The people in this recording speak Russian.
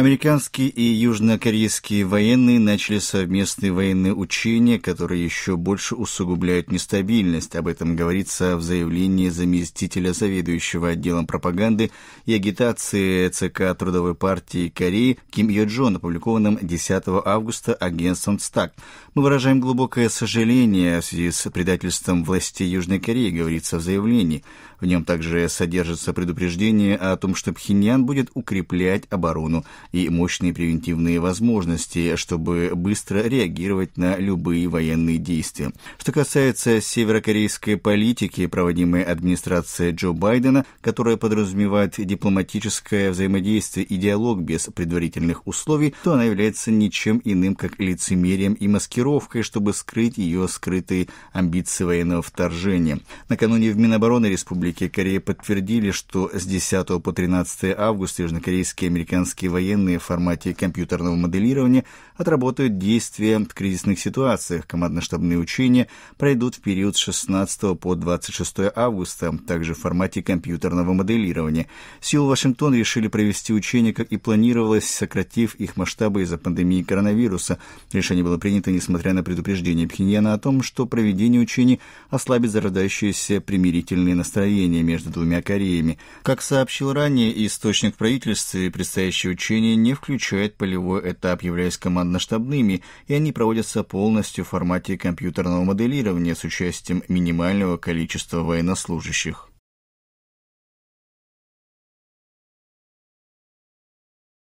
Американские и южнокорейские военные начали совместные военные учения, которые еще больше усугубляют нестабильность. Об этом говорится в заявлении заместителя заведующего отделом пропаганды и агитации ЦК Трудовой партии Кореи Ким Йо Джон, опубликованном 10 августа агентством ЦТАК. «Мы выражаем глубокое сожаление в связи с предательством власти Южной Кореи», говорится в заявлении. В нем также содержится предупреждение о том, что Пхеньян будет укреплять оборону и мощные превентивные возможности, чтобы быстро реагировать на любые военные действия. Что касается северокорейской политики, проводимой администрацией Джо Байдена, которая подразумевает дипломатическое взаимодействие и диалог без предварительных условий, то она является ничем иным, как лицемерием и маскировкой, чтобы скрыть ее скрытые амбиции военного вторжения. Накануне в Минобороны Республики Корея подтвердили, что с 10 по 13 августа южнокорейские и американские военные вселенные в формате компьютерного моделирования отработают действия в кризисных ситуациях. Командно-штабные учения пройдут в период с 16 по 26 августа, также в формате компьютерного моделирования. силы Вашингтон решили провести учения, как и планировалось, сократив их масштабы из-за пандемии коронавируса. Решение было принято, несмотря на предупреждение Пхеньяна о том, что проведение учений ослабит зарождающиеся примирительные настроения между двумя Кореями. Как сообщил ранее источник правительства, предстоящие учения обучения не включает полевой этап, являясь командно-штабными, и они проводятся полностью в формате компьютерного моделирования с участием минимального количества военнослужащих.